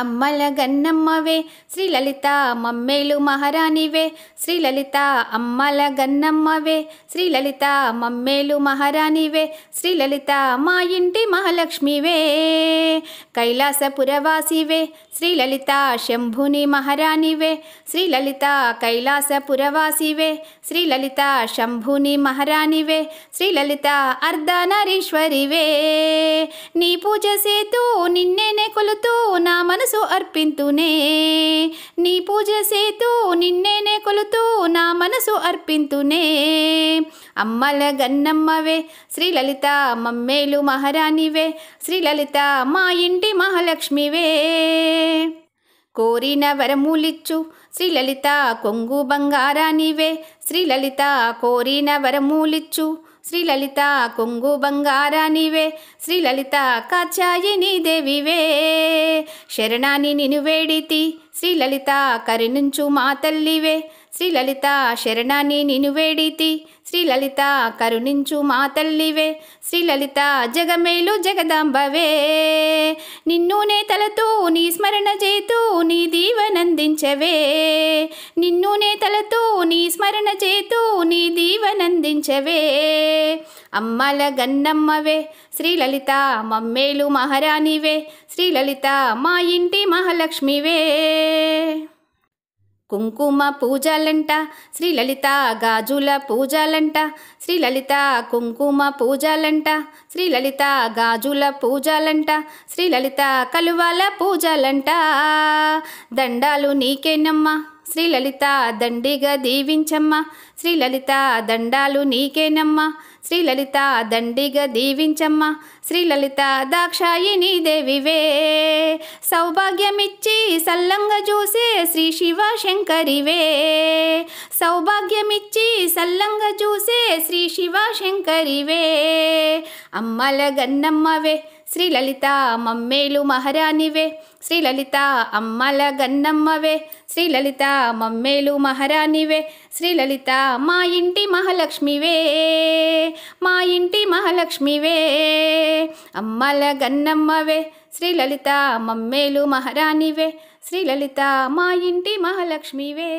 అమ్మల గన్నమ్మవే శ్రీ లలిత మమ్మేలు మహారాణివే శ్రీ లలిత అమ్మల గన్నమ్మవే శ్రీ లలిత మమ్మేలు మహారాణివే శ్రీ లలిత మా ఇంటి మహాలక్ష్మివే కైలాసపురవాసివే శ్రీ లలిత శంభుని మహారాణివే శ్రీ లలిత కైలాసపురవాసివే శ్రీ లలిత శంభుని మహారాణివే శ్రీ లలిత అర్ధనరీశ్వరివే నీ పూజ సేతూ నిన్నేనే కొలుతూ మనసు అర్పింతునే నీ పూజ సేతూ నిన్నేనే కొలుతూ నా మనసు అర్పింతునే అమ్మల గన్నమ్మవే శ్రీలలిత మమ్మేలు మహారాణివే శ్రీలలిత మా ఇంటి మహాలక్ష్మివే కోరిన వరములిచ్చు శ్రీలలిత కొంగు బంగారానివే శ్రీలలిత కోరిన వరములిచ్చు శ్రీలలిత కొంగు బంగారానివే శ్రీలలిత కాచాయిని దేవివే శరణాని నిను వేడితి శ్రీలలిత కరుణించు మా తల్లివే శ్రీలలిత శరణాని నిను వేడితి శ్రీలలిత కరుణించు మా తల్లివే శ్రీలలిత జగమేలు జగదాంబవే నిన్నునే తలతూ నీ స్మరణ చేతూ నీ దీవనందించవే నిన్నునే తలతూ నీ స్మరణ చేతూ నీ దీవనందించవే అమ్మల గన్నమ్మవే శ్రీలలిత మమ్మేలు మహారాణివే శ్రీలలిత మా ఇంటి మహాలక్ష్మివే కుంకుమ పూజలంట శ్రీలలిత గాజుల పూజలంట శ్రీలలిత కుంకుమ పూజలంట శ్రీలలిత గాజుల పూజలంట శ్రీలలిత కలువల పూజలంట దండాలు నీకేనమ్మా శ్రీ లలిత దండిగా దీవించమ్మ శ్రీ లలిత దండాలు నీకేనమ్మ శ్రీ లలిత దండిగా దీవించమ్మ శ్రీ లలిత దాక్షాయిని దేవివే సౌభాగ్యమిచ్చి సల్లంగ చూసే శ్రీ శివ శంకరివే సౌభాగ్యమిచ్చి సల్లంగ చూసే శ్రీ శివ శంకరివే అమ్మల గన్నమ్మవే శ్రీ లలిత మమ్మేలు మహారాణివే శ్రీ లలిత అమ్మల గన్నమ్మవే శ్రీ లలిత మమ్మేలు మహారాణివే శ్రీ లలిత మా ఇంటి మహాలక్ష్మివే మా ఇంటి మహాలక్ష్మివే అమ్మల గన్నమ్మవే శ్రీ లలిత మమ్మేలు మహారాణివే శ్రీ లలిత మా ఇంటి మహాలక్ష్మివే